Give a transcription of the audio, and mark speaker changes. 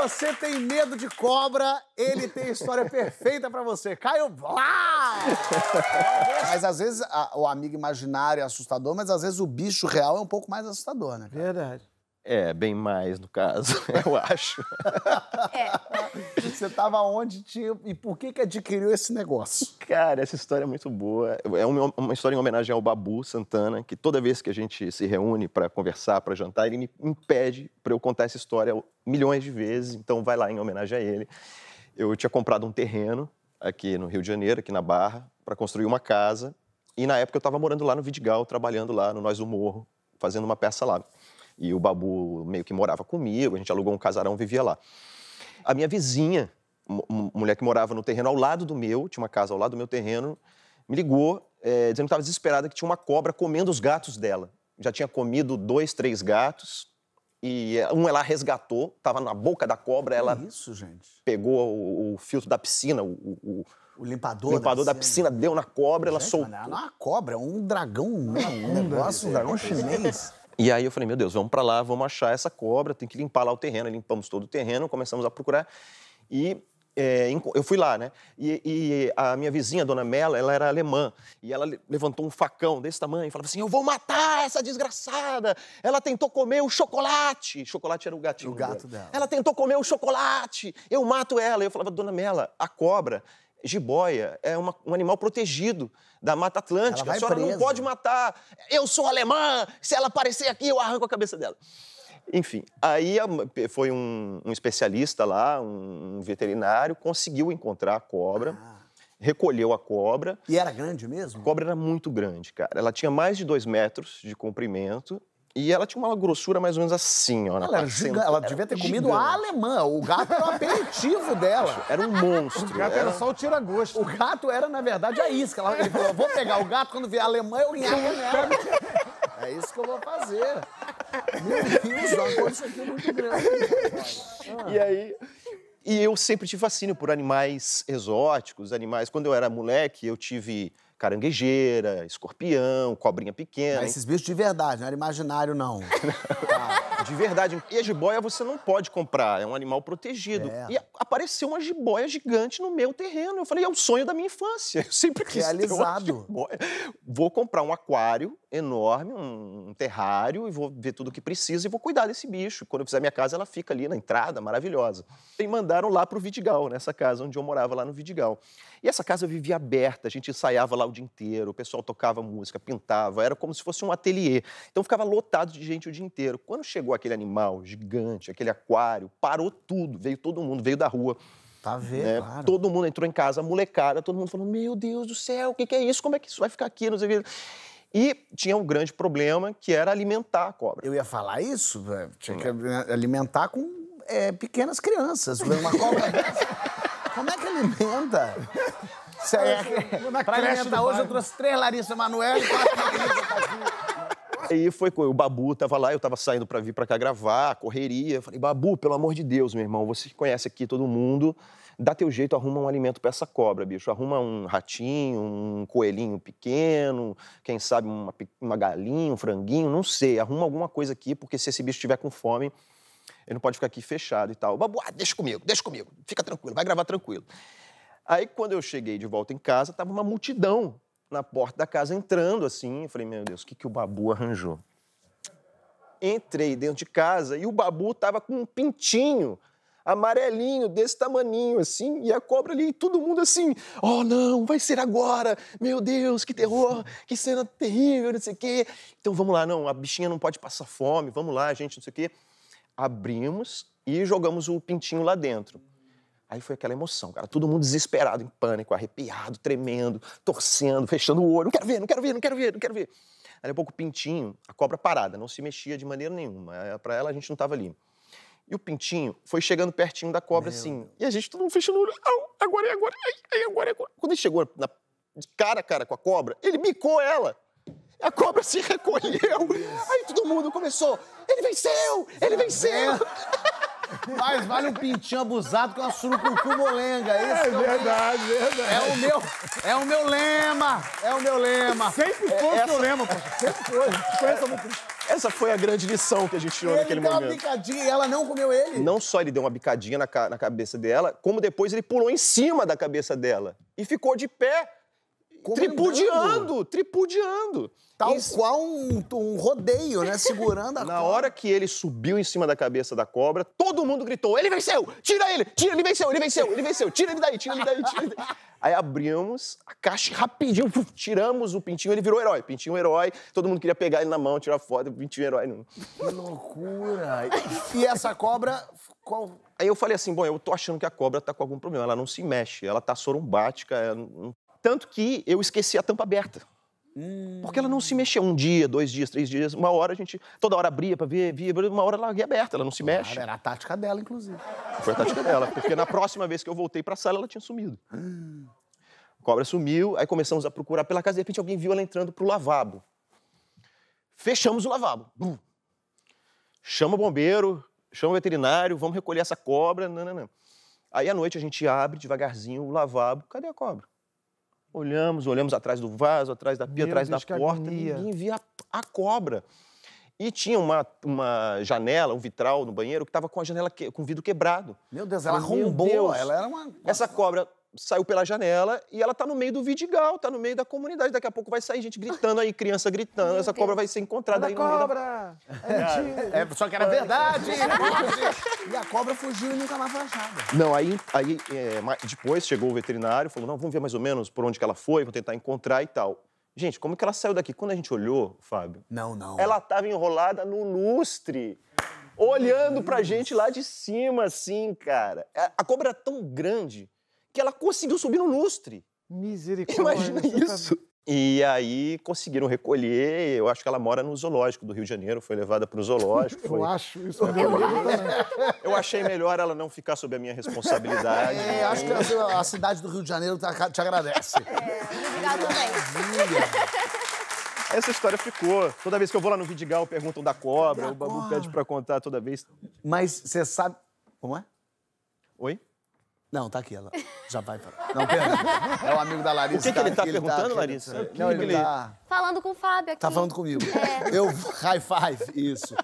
Speaker 1: você tem medo de cobra, ele tem a história perfeita para você. Caio Blá! mas às vezes a, o amigo imaginário é assustador, mas às vezes o bicho real é um pouco mais assustador, né? Cara? Verdade. É, bem mais, no caso, eu acho. É. Você estava onde tinha, e por que, que adquiriu esse negócio? Cara, essa história é muito boa. É uma, uma história em homenagem ao Babu Santana, que toda vez que a gente se reúne para conversar, para jantar, ele me impede para eu contar essa história milhões de vezes. Então, vai lá em homenagem a ele. Eu tinha comprado um terreno aqui no Rio de Janeiro, aqui na Barra, para construir uma casa. E na época eu estava morando lá no Vidigal, trabalhando lá no Nós do Morro, fazendo uma peça lá. E o Babu meio que morava comigo, a gente alugou um casarão, vivia lá. A minha vizinha, mulher que morava no terreno ao lado do meu, tinha uma casa ao lado do meu terreno, me ligou é, dizendo que estava desesperada, que tinha uma cobra comendo os gatos dela. Já tinha comido dois, três gatos. E eh, um ela resgatou, estava na boca da cobra, ela isso, pegou o, o, filtro da piscina, o, o, o limpador, limpador da, da piscina. piscina. deu na cobra, gente, ela soltou. Não é uma cobra, é um dragão, um negócio, um né? dragão chinês. E aí eu falei, meu Deus, vamos para lá, vamos achar essa cobra, tem que limpar lá o terreno. Limpamos todo o terreno, começamos a procurar. E é, eu fui lá, né? E, e, a minha vizinha, dona Mela, ela era alemã. E ela levantou um facão desse tamanho e falava assim: Eu vou matar essa desgraçada! Ela tentou comer o chocolate. Chocolate era o gatinho. O gato dela. dela. Ela tentou comer o chocolate! Eu mato ela. Eu falava, dona Mela, a cobra jiboia é uma, um animal protegido da Mata Atlântica. A senhora presa. não pode matar. Eu sou alemã, se ela aparecer aqui, eu arranco a cabeça dela. Enfim, aí foi um, um especialista lá, um veterinário, conseguiu encontrar a cobra. Ah. Recolheu a cobra. E era grande mesmo? A cobra era muito grande, cara. Ela tinha mais de dois metros de comprimento e ela tinha uma grossura mais ou menos assim, ó. Ela, era giga, ela devia ter gigante. comido a alemã. O gato era o aperitivo dela. Era um monstro. O gato era, era só o tira-gosto. O gato era, na verdade, a isca. Ela, ele falou: vou pegar o gato, quando vier a alemã, eu enhaco nela. É isso que eu vou fazer. Meu Deus, uma aqui é muito grande. E aí, e eu sempre tive fascínio por animais exóticos, animais. Quando eu era moleque, eu tive caranguejeira, escorpião, cobrinha pequena. Mas esses bichos de verdade, não era imaginário, não. ah, de verdade. E a jiboia você não pode comprar, é um animal protegido. É. E apareceu uma jiboia gigante no meu terreno. Eu falei, é o sonho da minha infância. Eu sempre quis Realizado. Vou comprar um aquário enorme, um terrário, e vou ver tudo o que precisa e vou cuidar desse bicho. Quando eu fizer minha casa, ela fica ali na entrada, maravilhosa. E mandaram lá pro Vidigal, nessa casa onde eu morava lá no Vidigal. E essa casa vivia aberta, a gente ensaiava lá o dia inteiro, o pessoal tocava música, pintava, era como se fosse um ateliê. Então ficava lotado de gente o dia inteiro. Quando chegou aquele animal gigante, aquele aquário, parou tudo, veio todo mundo, veio da rua. Tá vendo? Né? Claro. Todo mundo entrou em casa, molecada, todo mundo falou: Meu Deus do céu, o que, que, é isso? Como é que isso vai ficar aqui? Não sei o E tinha um grande problema que era alimentar a cobra. Eu ia falar isso, tinha que alimentar com é, pequenas crianças. Uma cobra. Como é que alimenta? Isso aí é... Pra alimentar hoje, eu trouxe três Larissa Manoel e quatro Larissa Aí foi, o Babu tava lá, eu tava saindo para vir para cá gravar, correria. Eu falei, Babu, pelo amor de Deus, meu irmão, você que conhece aqui todo mundo, dá teu jeito, arruma um alimento para essa cobra, bicho. Arruma um ratinho, um coelhinho pequeno, quem sabe uma, uma galinha, um franguinho, não sei. Arruma alguma coisa aqui, porque se esse bicho estiver com fome, ele não pode ficar aqui fechado e tal. Babu, ah, deixa comigo, deixa comigo, fica tranquilo, vai gravar tranquilo. Aí, quando eu cheguei de volta em casa, tava uma multidão na porta da casa entrando assim. Eu falei, meu Deus, o que, que o Babu arranjou? Entrei dentro de casa e o Babu tava com um pintinho amarelinho, desse tamaninho, assim, e a cobra ali, e todo mundo assim, oh não, vai ser agora, meu Deus, que terror, que cena terrível, não sei o quê. Então vamos lá, não, a bichinha não pode passar fome, vamos lá, gente, não sei o quê. Abrimos e jogamos o pintinho lá dentro. Aí foi aquela emoção, cara. Todo mundo desesperado, em pânico, arrepiado, tremendo, torcendo, fechando o olho. Não quero ver, não quero ver, não quero ver, não quero ver. Aí, um pouco, o pintinho, a cobra parada, não se mexia de maneira nenhuma. É, Para ela, a gente não estava ali. E o pintinho foi chegando pertinho da cobra, Meu assim. E a gente, todo mundo fechando o olho. agora é agora, é, ai, agora é agora. É. Quando ele chegou na, cara a cara com a cobra, ele bicou ela. A cobra se recolheu. Aí todo mundo começou. Ele venceu! Ele tá venceu! Mais vale um pintinho abusado que é uma surucucu molenga. Esse é, é verdade, é verdade. É o, meu, é o meu lema. É o meu lema. Sempre é foi é, o meu lema, poxa. Sempre foi. Essa foi a grande lição que a gente tirou ele naquele momento. Ele uma bicadinha e ela não comeu ele? Não só ele deu uma bicadinha na, ca na cabeça dela, como depois ele pulou em cima da cabeça dela e ficou de pé tripudiando, tripudiando. Tal qual um, um, rodeio, né? Segurando a cobra. Na hora que ele subiu em cima da cabeça da cobra, todo mundo gritou: ele venceu! Tira ele! Tira, ele venceu, ele venceu, ele venceu, tira ele daí, tira ele daí, tira ele daí. Aí abrimos a caixa rapidinho, tiramos o pintinho, ele virou herói. Pintinho herói, todo mundo queria pegar ele na mão, tirar foto, pintinho herói. Que loucura! E essa cobra, qual. Aí eu falei assim: bom, eu tô achando que a cobra tá com algum problema, ela não se mexe, ela tá sorumbática, ela não tanto que eu esqueci a tampa aberta. Hum. Porque ela não se mexia um dia, dois dias, três dias, uma hora a gente. Toda hora abria para ver, via, uma hora ela ia aberta, ela não se claro, mexe. Era a tática dela, inclusive. Foi a tática dela, porque na próxima vez que eu voltei para a sala, ela tinha sumido. Hum. A cobra sumiu, aí começamos a procurar pela casa, de repente alguém viu ela entrando pro lavabo. Fechamos o lavabo. Bum. Chama o bombeiro, chama o veterinário, vamos recolher essa cobra. não. Aí à noite a gente abre devagarzinho o lavabo, cadê a cobra? Olhamos, olhamos atrás do vaso, atrás da pia, Meu atrás Deus, da porta, agonia. ninguém via a cobra. E tinha uma, uma janela, um vitral no banheiro que estava com a janela que, com o vidro quebrado. Meu Deus, ela Meu rombou, ela era uma. Essa cobra saiu pela janela e ela tá no meio do vidigal, tá no meio da comunidade. Daqui a pouco vai sair gente gritando aí, criança gritando. Meu essa Deus. cobra vai ser encontrada aí no cobra. meio da... cobra! É, é, é só que era é verdade! e a cobra fugiu e nunca mais foi achada. Não, aí, aí é, depois chegou o veterinário, falou, não, vamos ver mais ou menos por onde que ela foi, vou tentar encontrar e tal. Gente, como que ela saiu daqui? Quando a gente olhou, Fábio... Não, não. Ela tava enrolada no lustre olhando pra gente lá de cima, assim, cara. É, a cobra era tão grande que ela conseguiu subir no lustre. Misericórdia. Imagina isso. E aí conseguiram recolher. Eu acho que ela mora no zoológico do Rio de Janeiro, foi levada para o zoológico. Foi... Eu acho isso. É, eu, eu achei melhor ela não ficar sob a minha responsabilidade. É, acho que a, cidade do Rio de Janeiro tá, te agradece. É, obrigado também. Essa história ficou. Toda vez que eu vou lá no Vidigal, perguntam da cobra, da o Babu cobra. pede para contar toda vez. Mas você sabe. Como é? Oi? Não, tá aqui ela. Já vai para. Não, pera. É um amigo da Larissa. O que, que ele tá perguntando, ele tá, Larissa? Tá- ele tá... Não, ele tá. Falando com o Fábio tá aqui. Tá falando comigo. É. Eu. High five, isso.